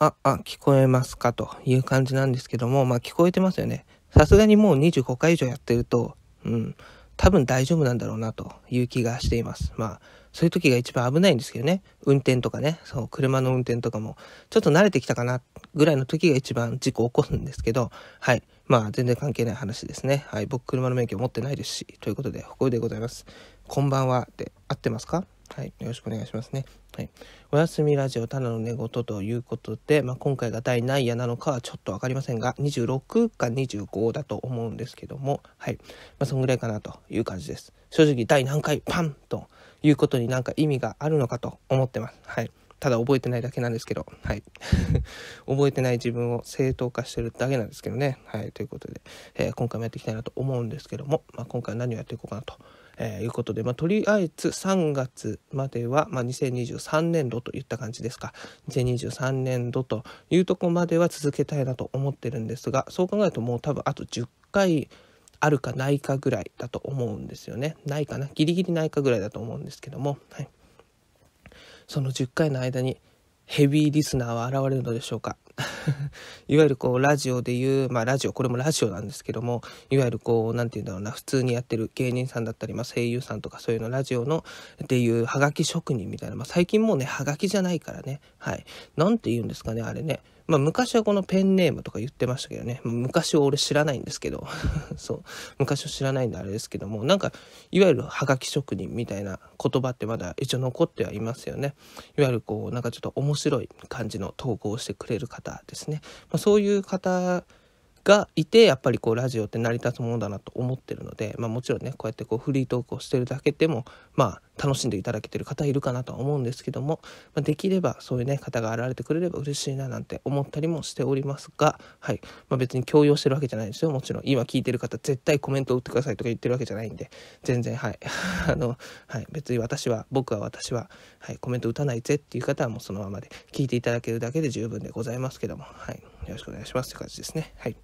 あ、あ、聞こえますかという感じなんですけども、まあ聞こえてますよね。さすがにもう25回以上やってると、うん、多分大丈夫なんだろうなという気がしています。まあ、そういう時が一番危ないんですけどね。運転とかね、そう、車の運転とかも、ちょっと慣れてきたかなぐらいの時が一番事故起こすんですけど、はい。まあ、全然関係ない話ですね。はい。僕、車の免許持ってないですし、ということで、誇りでございます。こんばんはで合ってますかはい。よろしくお願いしますね。はい、おやすみラジオただの寝言ということで、まあ、今回が第何夜なのかはちょっと分かりませんが26か25だと思うんですけどもはい、まあ、そんぐらいかなという感じです正直第何回パンということになんか意味があるのかと思ってますはいただ覚えてないだけなんですけど、はい。覚えてない自分を正当化してるだけなんですけどね。はい。ということで、えー、今回もやっていきたいなと思うんですけども、まあ、今回は何をやっていこうかなとえー、いうことで、まあ、とりあえず3月までは、まあ、2023年度といった感じですか2023年度というとこまでは続けたいなと思ってるんですがそう考えるともう多分あと10回あるかないかぐらいだと思うんですよねないかなギリギリないかぐらいだと思うんですけども、はい、その10回の間にヘビーリスナーは現れるのでしょうか いわゆるこうラジオでいう、まあラジオ、これもラジオなんですけども、いわゆるこう、なんて言うんだろうな、普通にやってる芸人さんだったり、まあ声優さんとかそういうのラジオの、っていうはがき職人みたいな、まあ最近もうね、はがきじゃないからね、はい。なんて言うんですかね、あれね。まあ、昔はこのペンネームとか言ってましたけどね。昔は俺知らないんですけど。そう。昔は知らないんであれですけども、なんか、いわゆるハガキ職人みたいな言葉ってまだ一応残ってはいますよね。いわゆるこう、なんかちょっと面白い感じの投稿をしてくれる方ですね。まあ、そういう方がいてやっぱりこうラジオって成り立つものだなと思ってるので、まあ、もちろんねこうやってこうフリートークをしてるだけでもまあ楽しんでいただけてる方いるかなとは思うんですけども、まあ、できればそういうね方が現れてくれれば嬉しいななんて思ったりもしておりますが、はいまあ、別に強要してるわけじゃないですよもちろん今聞いてる方絶対コメントを打ってくださいとか言ってるわけじゃないんで全然はい あの、はい、別に私は僕は私は、はい、コメント打たないぜっていう方はもうそのままで聞いていただけるだけで十分でございますけども、はい、よろしくお願いしますっいう感じですね。はい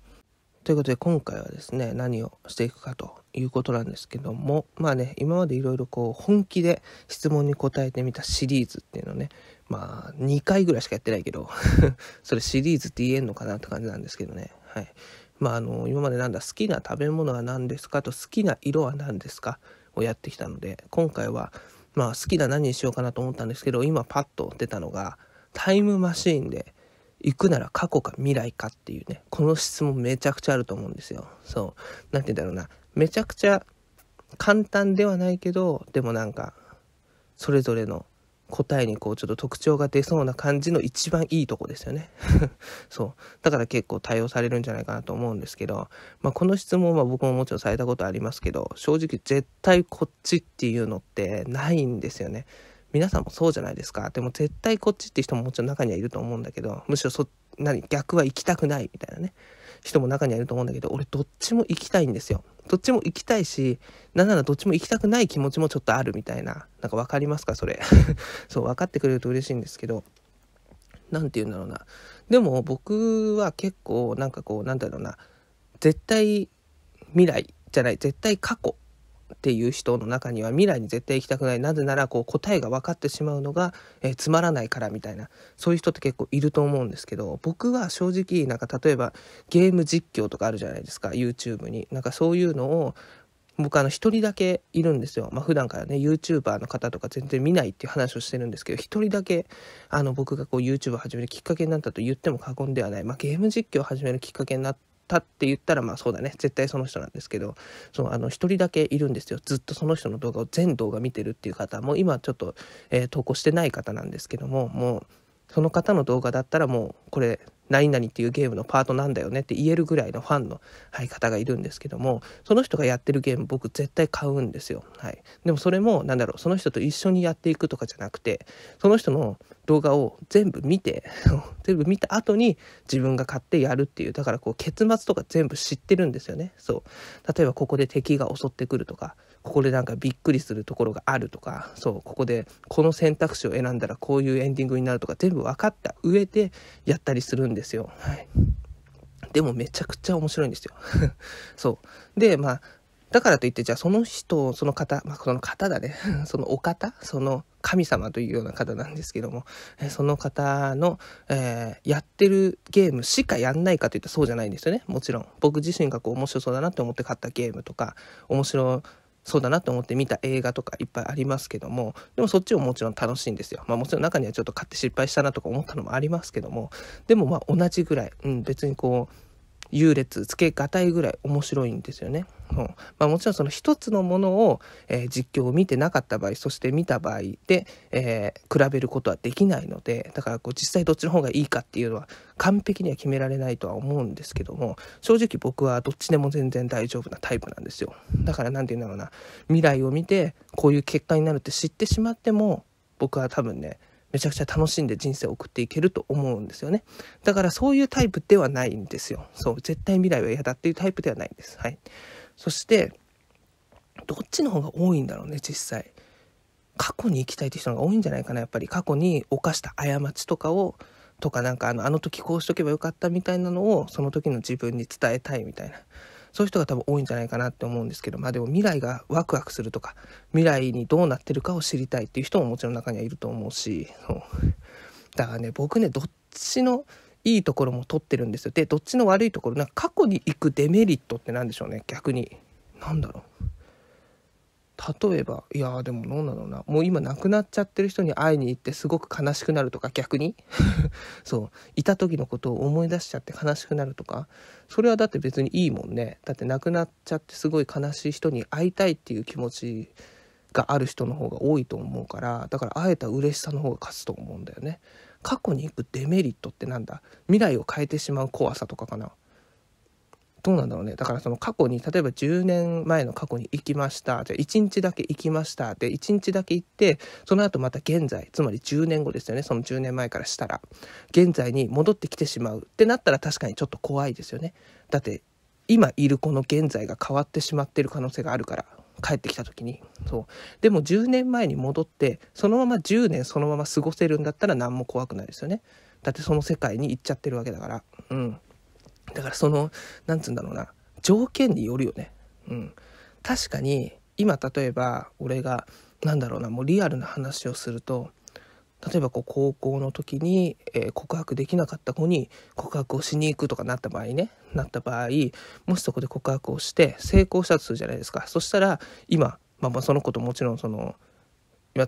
ということで今回はですね何をしていくかということなんですけどもまあね今までいろいろこう本気で質問に答えてみたシリーズっていうのねまあ2回ぐらいしかやってないけど それシリーズって言えんのかなって感じなんですけどねはいまああの今までなんだ好きな食べ物は何ですかと好きな色は何ですかをやってきたので今回はまあ好きな何にしようかなと思ったんですけど今パッと出たのがタイムマシーンで行くなら過去か未来かっていうね、この質問めちゃくちゃあると思うんですよ。そう。何て言うんだろうな。めちゃくちゃ簡単ではないけど、でもなんか、それぞれの答えにこうちょっと特徴が出そうな感じの一番いいとこですよね。そう。だから結構対応されるんじゃないかなと思うんですけど、まあこの質問は僕ももちろんされたことありますけど、正直絶対こっちっていうのってないんですよね。皆さんもそうじゃないですか。でも絶対こっちって人ももちろん中にはいると思うんだけど、むしろそ、何、逆は行きたくないみたいなね、人も中にはいると思うんだけど、俺どっちも行きたいんですよ。どっちも行きたいし、なんならどっちも行きたくない気持ちもちょっとあるみたいな、なんか分かりますか、それ。そう、分かってくれると嬉しいんですけど、何て言うんだろうな。でも僕は結構、なんかこう、なんだろうな、絶対未来じゃない、絶対過去っていう人の中には未来に絶対行きたくないなぜならこう答えが分かってしまうのが、えー、つまらないからみたいなそういう人って結構いると思うんですけど僕は正直なんか例えばゲーム実況とかあるじゃないですか YouTube になんかそういうのを僕あの1人だけいるんですよ、まあ普段からね YouTuber の方とか全然見ないっていう話をしてるんですけど1人だけあの僕がこう YouTube を始めるきっかけになったと言っても過言ではない、まあ、ゲーム実況を始めるきっかけになったたって言ったらまあそうだね絶対その人なんですけどそうあの1人だけいるんですよずっとその人の動画を全動画見てるっていう方も今ちょっと、えー、投稿してない方なんですけどももうその方の動画だったらもうこれ何々っていうゲームのパートなんだよねって言えるぐらいのファンの、はい、方がいるんですけどもその人がやってるゲーム僕絶対買うんですよ、はい、でもそれも何だろうその人と一緒にやっていくとかじゃなくてその人の動画を全部見て 全部見た後に自分が買ってやるっていうだからこう結末とか全部知ってるんですよねそう例えばここで敵が襲ってくるとかここでなんかびっくりするところがあるとかそうここでこの選択肢を選んだらこういうエンディングになるとか全部分かった上でやったりするんですよはいでもめちゃくちゃ面白いんですよ そうでまあだからといって、じゃあその人、その方、まあ、その方だね、そのお方、その神様というような方なんですけども、えその方の、えー、やってるゲームしかやんないかといったらそうじゃないんですよね。もちろん。僕自身がこう面白そうだなって思って買ったゲームとか、面白そうだなと思って見た映画とかいっぱいありますけどもでもそっちももちろん楽しいんですよまあもちろん中にはちょっと買って失敗したなとか思ったのもありますけどもでもまあ同じぐらい、うん、別にこう優劣つけがたいぐらい面白いんですよね。うんまあ、もちろんその一つのものを、えー、実況を見てなかった場合そして見た場合で、えー、比べることはできないのでだからこう実際どっちの方がいいかっていうのは完璧には決められないとは思うんですけども正直僕はどっちでも全然大丈夫なタイプなんですよだから何て言うんだろうな未来を見てこういう結果になるって知ってしまっても僕は多分ねめちゃくちゃ楽しんで人生を送っていけると思うんですよね。だからそういうタイプではないんですよ。そう、絶対未来は嫌だっていうタイプではないんです。はい。そして、どっちの方が多いんだろうね、実際。過去に行きたいって人が多いんじゃないかな、やっぱり。過去に犯した過ちとかを、とかなんかあのあの時こうしとけばよかったみたいなのをその時の自分に伝えたいみたいなそういう人が多分多いんじゃないかなって思うんですけどまあでも未来がワクワクするとか未来にどうなってるかを知りたいっていう人ももちろん中にはいると思うし だからね僕ねどっちのいいところも取ってるんですよでどっちの悪いところなんか過去に行くデメリットって何でしょうね逆に何だろう例えばいやでも何だろうなもう今亡くなっちゃってる人に会いに行ってすごく悲しくなるとか逆に そういた時のことを思い出しちゃって悲しくなるとかそれはだって別にいいもんねだって亡くなっちゃってすごい悲しい人に会いたいっていう気持ちがある人の方が多いと思うからだから会えた嬉しさの方が勝つと思うんだよね過去に行くデメリットってなんだ未来を変えてしまう怖さとかかなどうなんだろうねだからその過去に例えば10年前の過去に行きましたじゃあ1日だけ行きましたで1日だけ行ってその後また現在つまり10年後ですよねその10年前からしたら現在に戻ってきてしまうってなったら確かにちょっと怖いですよねだって今いるこの現在が変わってしまってる可能性があるから帰ってきた時にそうでも10年前に戻ってそのまま10年そのまま過ごせるんだったら何も怖くないですよねだってその世界に行っちゃってるわけだからうん。だからその、何つうんだろうな、条件によるよね。うん。確かに、今例えば俺が、何だろうな、もうリアルな話をすると、例えばこう高校の時に、えー、告白できなかった子に告白をしに行くとかなった場合ねなった場合もしそこで告白をして成功したとするじゃないですかそしたら今、まあ、まあその子ともちろんその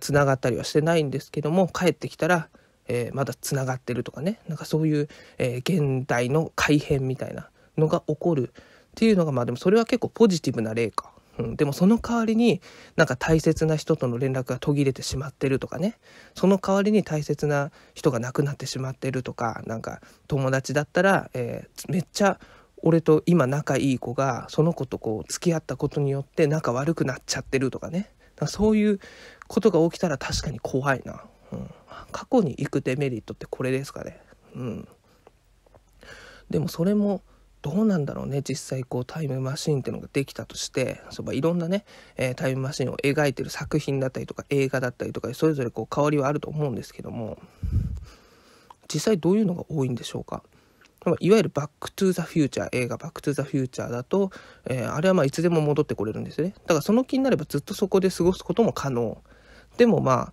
つながったりはしてないんですけども帰ってきたら「えー、まだつながってるとかねなんかそういう、えー、現代の改変みたいなのが起こるっていうのがまあでもそれは結構ポジティブな例か。うん、でもその代わりになんか大切な人との連絡が途切れてしまってるとかねその代わりに大切な人が亡くなってしまってるとかなんか友達だったら、えー、めっちゃ俺と今仲いい子がその子とこう付き合ったことによって仲悪くなっちゃってるとかねそういうことが起きたら確かに怖いな。うん過去に行くデメリットってこれですかね。うん、でもそれもどうなんだろうね実際こうタイムマシンっていうのができたとしてそういろんなね、えー、タイムマシンを描いてる作品だったりとか映画だったりとかそれぞれこう変わりはあると思うんですけども実際どういうのが多いんでしょうかいわゆる「バック・トゥ・ザ・フューチャー」映画「バック・トゥ・ザ・フューチャー」だと、えー、あれはまいつでも戻ってこれるんですよねだからその気になればずっとそこで過ごすことも可能でもまあ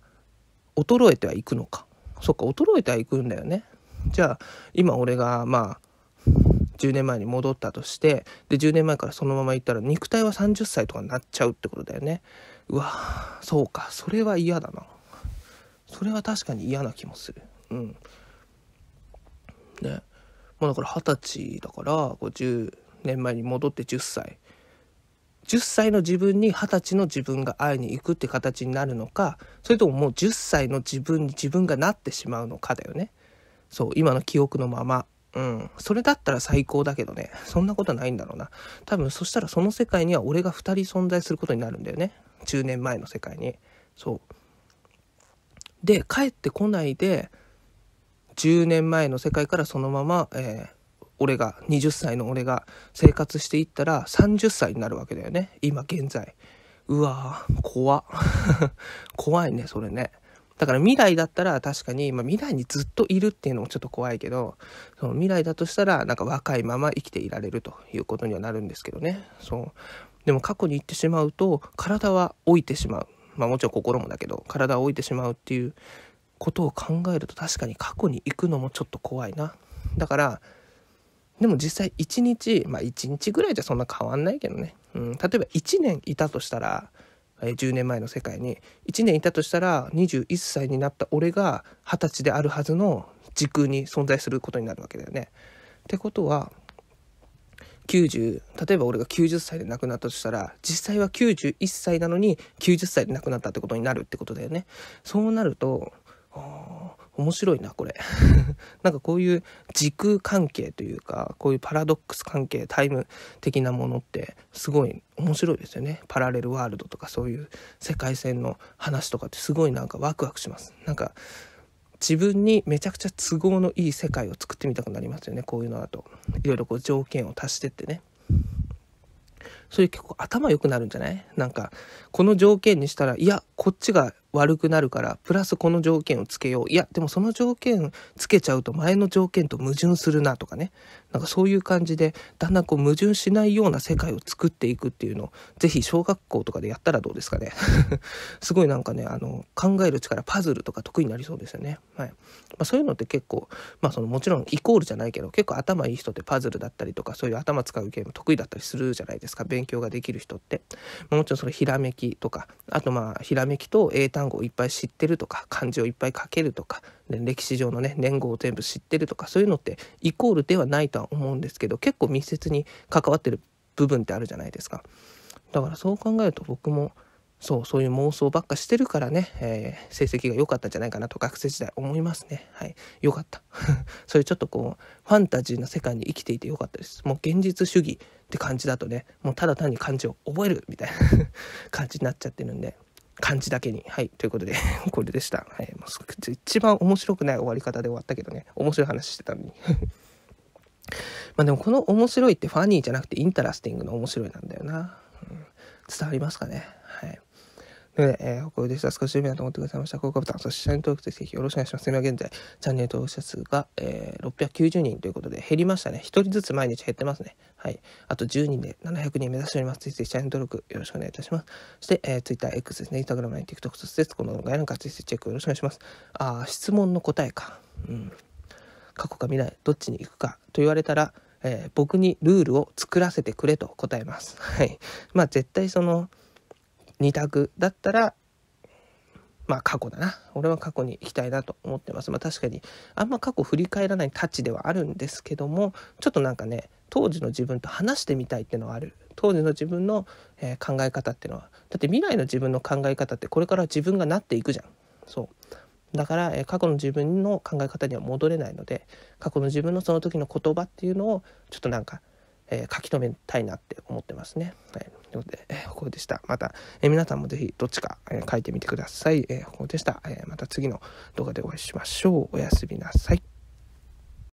衰えてはいくのかそっか衰えてはいくんだよねじゃあ今俺がまあ10年前に戻ったとしてで10年前からそのまま行ったら肉体は30歳とかになっちゃうってことだよねうわそうかそれは嫌だなそれは確かに嫌な気もするうんねまうだから二十歳だからこう10年前に戻って10歳10歳の自分に20歳の自分が会いに行くって形になるのかそれとももう10歳の自分に自分がなってしまうのかだよねそう今の記憶のままうんそれだったら最高だけどねそんなことないんだろうな多分そしたらその世界には俺が2人存在することになるんだよね10年前の世界にそうで帰ってこないで10年前の世界からそのまま、えー、俺が20歳の俺が生活していったら30歳になるわけだよね今現在うわー怖 怖いねそれねだから未来だったら確かに、まあ、未来にずっといるっていうのもちょっと怖いけどその未来だとしたらなんか若いまま生きていられるということにはなるんですけどねそうでも過去に行ってしまうと体は老いてしまうまあもちろん心もだけど体を老いてしまうっていうことを考えると確かに過去に行くのもちょっと怖いなだからでも実際1日、まあ1日ぐらいじゃそんな変わんないけどね。うん、例えば1年いたとしたら、10年前の世界に、1年いたとしたら21歳になった俺が二十歳であるはずの時空に存在することになるわけだよね。ってことは、90例えば俺が90歳で亡くなったとしたら実際は91歳なのに90歳で亡くなったってことになるってことだよね。そうなると面白いなこれ なんかこういう時空関係というかこういうパラドックス関係タイム的なものってすごい面白いですよねパラレルワールドとかそういう世界線の話とかってすごいなんかワクワクしますなんか自分にめちゃくちゃ都合のいい世界を作ってみたくなりますよねこういうのだといろいろこう条件を足してってねそれ結構頭良くなるんじゃないなんか、この条件にしたら、いや、こっちが悪くなるから、プラスこの条件をつけよう。いや、でもその条件つけちゃうと前の条件と矛盾するなとかね。なんかそういう感じで、だんだんこう矛盾しないような世界を作っていくっていうのを、ぜひ小学校とかでやったらどうですかね。すごいなんかね、あの、考える力、パズルとか得意になりそうですよね。はい。まあ、そういうのって結構、まあそのもちろんイコールじゃないけど、結構頭いい人ってパズルだったりとか、そういう頭使うゲーム得意だったりするじゃないですか。勉勉強ができる人って。もちろんそのひらめきとか、あとまあ、ひらめきと英単語をいっぱい知ってるとか、漢字をいっぱい書けるとか、歴史上のね、年号を全部知ってるとか、そういうのってイコールではないとは思うんですけど、結構密接に関わってる部分ってあるじゃないですか。だからそう考えると僕もそう、そういう妄想ばっかしてるからね、えー、成績が良かったんじゃないかなと学生時代思いますね。はい。良かった。そういうちょっとこう、ファンタジーの世界に生きていて良かったです。もう現実主義って感じだとね、もうただ単に漢字を覚えるみたいな 感じになっちゃってるんで。漢字だけに。はい。ということで これでした。はい。もう一番面白くない終わり方で終わったけどね、面白い話してたのにまあでもこの面白いってファニーじゃなくてインタラスティングの面白いなんだよな。うん、伝わりますかね。ので、えー、こでした。少し有名だと思ってくださいました。高評価ボタン、そしてチャンネル登録ぜひよろしくお願いします。今現在、チャンネル登録者数が、えー、690人ということで減りましたね。1人ずつ毎日減ってますね。はい。あと10人で700人目指しております。ぜひぜひチャンネル登録よろしくお願いいたします。そして、えー、Twitter、X ですね。Instagram、TikTok、そしてこの動画なんかぜひチェックよろしくお願いします。あ質問の答えか。うん。過去か未来、どっちに行くかと言われたら、えー、僕にルールを作らせてくれと答えます。はい。まあ絶対その、2択だったらまあ過去だな。俺は過去に行きたいなと思ってます。まあ確かに、あんま過去振り返らないタッチではあるんですけども、ちょっとなんかね、当時の自分と話してみたいっていうのはある。当時の自分の、えー、考え方っていうのは。だって未来の自分の考え方ってこれから自分がなっていくじゃん。そう。だから、えー、過去の自分の考え方には戻れないので、過去の自分のその時の言葉っていうのを、ちょっとなんかえー、書き留めたいなって思ってますね。はい、ということで、えー、こでした。また、えー、皆さんもぜひどっちか、えー、書いてみてください。えー、こでした、えー。また次の動画でお会いしましょう。おやすみなさい。